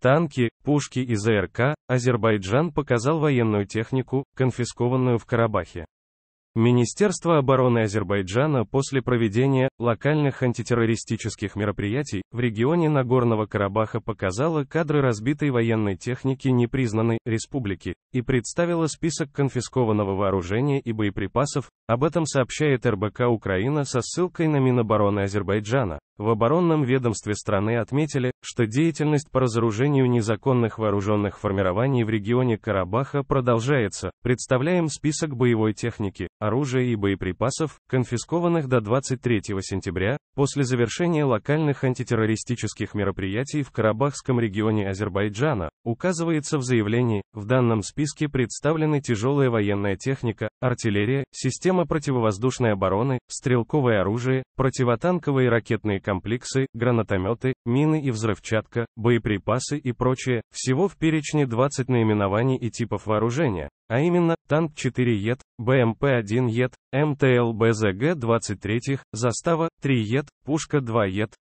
танки, пушки и ЗРК Азербайджан показал военную технику, конфискованную в Карабахе. Министерство обороны Азербайджана после проведения локальных антитеррористических мероприятий в регионе Нагорного Карабаха показало кадры разбитой военной техники непризнанной республики и представило список конфискованного вооружения и боеприпасов, об этом сообщает РБК Украина со ссылкой на Минобороны Азербайджана. В оборонном ведомстве страны отметили, что деятельность по разоружению незаконных вооруженных формирований в регионе Карабаха продолжается. Представляем список боевой техники, оружия и боеприпасов, конфискованных до 23 сентября, после завершения локальных антитеррористических мероприятий в Карабахском регионе Азербайджана, Указывается в заявлении, в данном списке представлены тяжелая военная техника, артиллерия, система противовоздушной обороны, стрелковое оружие, противотанковые ракетные комплексы, гранатометы, мины и взрывчатка, боеприпасы и прочее, всего в перечне 20 наименований и типов вооружения, а именно, танк 4 ЕТ, БМП-1 ЕТ, МТЛ БЗГ-23, застава 3 ЕТ, пушка 2 ЕТ,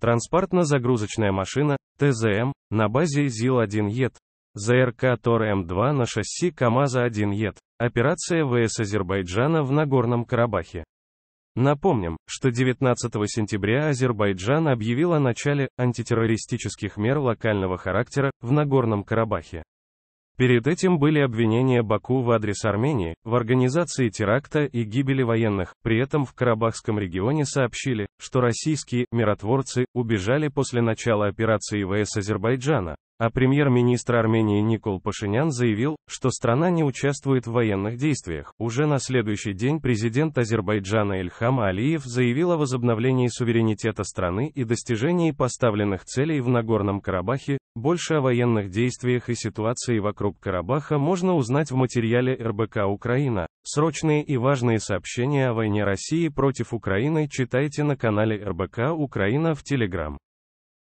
Транспортно-загрузочная машина, ТЗМ, на базе ЗИЛ-1ЕТ, ЗРК ТОР-М2 на шасси КАМАЗа-1ЕТ, операция ВС Азербайджана в Нагорном Карабахе. Напомним, что 19 сентября Азербайджан объявил о начале антитеррористических мер локального характера в Нагорном Карабахе. Перед этим были обвинения Баку в адрес Армении, в организации теракта и гибели военных. При этом в Карабахском регионе сообщили, что российские миротворцы убежали после начала операции ВС Азербайджана, а премьер-министр Армении Никол Пашинян заявил, что страна не участвует в военных действиях. Уже на следующий день президент Азербайджана Эльхам Алиев заявил о возобновлении суверенитета страны и достижении поставленных целей в Нагорном Карабахе. Больше о военных действиях и ситуации вокруг Карабаха можно узнать в материале РБК «Украина». Срочные и важные сообщения о войне России против Украины читайте на канале РБК «Украина» в Телеграм.